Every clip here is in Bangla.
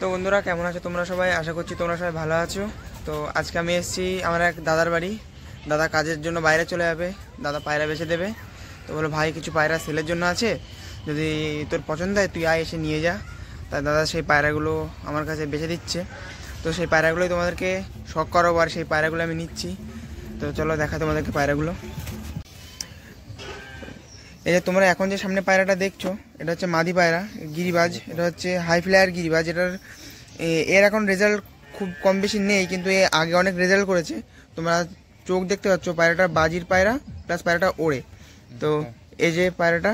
তো বন্ধুরা কেমন আছো তোমরা সবাই আশা করছি তোমরা সবাই ভালো আছো তো আজকে আমি এসেছি আমার এক দাদার বাড়ি দাদা কাজের জন্য বাইরে চলে যাবে দাদা পায়রা বেছে দেবে তো বলো ভাই কিছু পায়রা সেলের জন্য আছে যদি তোর পছন্দ হয় তুই আয় এসে নিয়ে যা তা দাদা সেই পায়রাগুলো আমার কাছে বেছে দিচ্ছে তো সেই পায়রাগুলোই তোমাদেরকে শখ করবো আর সেই পায়রাগুলো আমি নিচ্ছি তো চলো দেখা তোমাদেরকে পায়রাগুলো এই যে তোমরা এখন যে সামনে পায়রাটা দেখছো এটা হচ্ছে মাদি পায়রা গিরিবাজ এটা হচ্ছে হাই ফ্লায়ার গিরিবাজ এটার এর এখন রেজাল্ট খুব কম বেশি নেই কিন্তু এ আগে অনেক রেজাল্ট করেছে তোমরা চোখ দেখতে পাচ্ছ পায়রাটা বাজির পায়রা প্লাস পায়রাটা ওড়ে তো এই যে পায়রাটা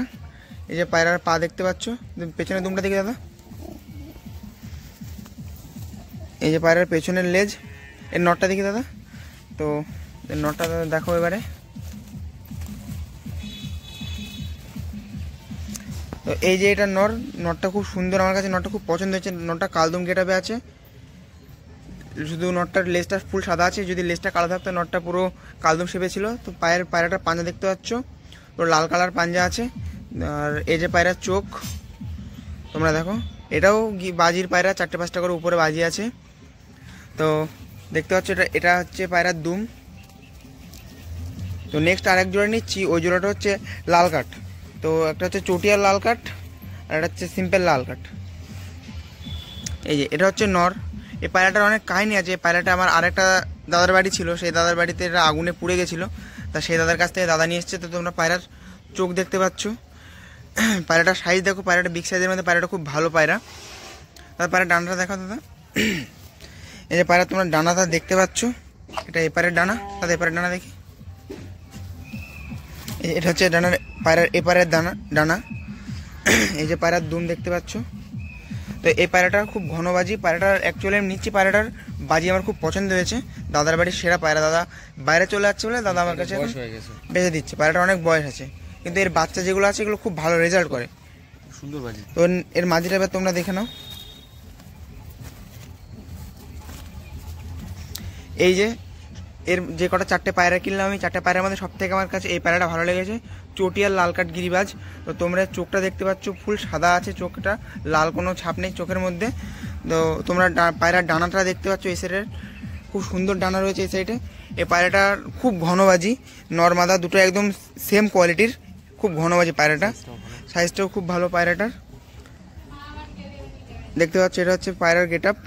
এই যে পায়রার পা দেখতে পাচ্ছ পেছনে দুমটা দেখে দাদা এই যে পায়রার পেছনের লেজ এর নটটা দেখি দাদা তো নটটা দেখো এবারে তো এই যে এটা নর নটটা খুব সুন্দর আমার কাছে নটটা খুব পছন্দ হয়েছে নটটা কালদম গেটাবে আছে শুধু নটটার লেসটা ফুল সাদা আছে যদি লেসটা কালো থাকতো নটটা পুরো কালদম শেপে ছিল তো পায়ের পায়রাটার পাঞ্জা দেখতে পাচ্ছ পুরো লাল কালার পাঞ্জা আছে আর এই যে পায়রার চোখ তোমরা দেখো এটাও বাজির পায়রা চারটে পাঁচটা করে উপরে বাজি আছে তো দেখতে পাচ্ছ এটা এটা হচ্ছে পায়রার দুম তো নেক্সট আরেক জোড়া নিচ্ছি ওই জোড়াটা হচ্ছে লাল কাঠ তো একটা হচ্ছে চটিয়ার লাল কাঠ আর একটা হচ্ছে সিম্পল লাল কাঠ এই যে এটা হচ্ছে নর এই পায়রাটার অনেক কাহিনী আছে এই পায়রাটা আমার আরেকটা দাদার বাড়ি ছিল সেই দাদার বাড়িতে এটা আগুনে পুড়ে গেছিলো তা সেই দাদার কাছ থেকে দাদা নিয়ে এসছে তো তোমরা পায়রার চোখ দেখতে পাচ্ছ পায়রাটার সাইজ দেখো পায়রাটা বিগ সাইজের মধ্যে পায়রাটা খুব ভালো পায়রা তার পায়রা ডানাটা দেখো দাদা এই যে পায়রা তোমরা ডানাটা দেখতে পাচ্ছ এটা এপারের ডানা তাদের এপারের ডানা দেখি এটা হচ্ছে ডানার পায়রার এপারের দানা ডানা এই যে পায়রার দুম দেখতে পাচ্ছ তো এই পায়রাটা খুব ঘন বাজি পায়রাটার অ্যাকচুয়ালি আমি নিচ্ছি পায়রাটার বাজি আমার খুব পছন্দ হয়েছে দাদার বাড়ির সেরা পায়রা দাদা বাইরে চলে যাচ্ছে বলে দাদা আমার কাছে বেঁচে দিচ্ছে পায়রাটা অনেক বয়স আছে কিন্তু এর বাচ্চা যেগুলো আছে এগুলো খুব ভালো রেজাল্ট করে সুন্দর বাজি তো এর মাঝিটা এবার তোমরা দেখে নাও এই যে এর যে কটা চারটে পায়রা কিনলাম আমি চারটে পায়রার মধ্যে সব থেকে আমার কাছে এই পায়রাটা ভালো লেগেছে চটিয়ার লাল কাঠ গিরিবাজ তো তোমরা চোখটা দেখতে পাচ্ছ ফুল সাদা আছে চোখটা লাল কোনো ছাপ নেই চোখের মধ্যে তো তোমরা পায়রার ডানাটা দেখতে পাচ্ছ এই সাইডের খুব সুন্দর ডানা রয়েছে এই সাইডে এই পায়রাটার খুব ঘনবাজি নর্মাদা দুটো একদম সেম কোয়ালিটির খুব ঘনবাজি পায়রাটা সাইজটাও খুব ভালো পায়রাটার দেখতে পাচ্ছ এটা হচ্ছে পায়রার গেট আপ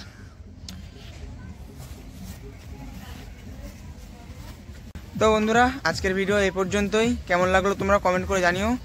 তো বন্ধুরা আজকের ভিডিও এই পর্যন্তই কেমন লাগলো তোমরা কমেন্ট করে জানিও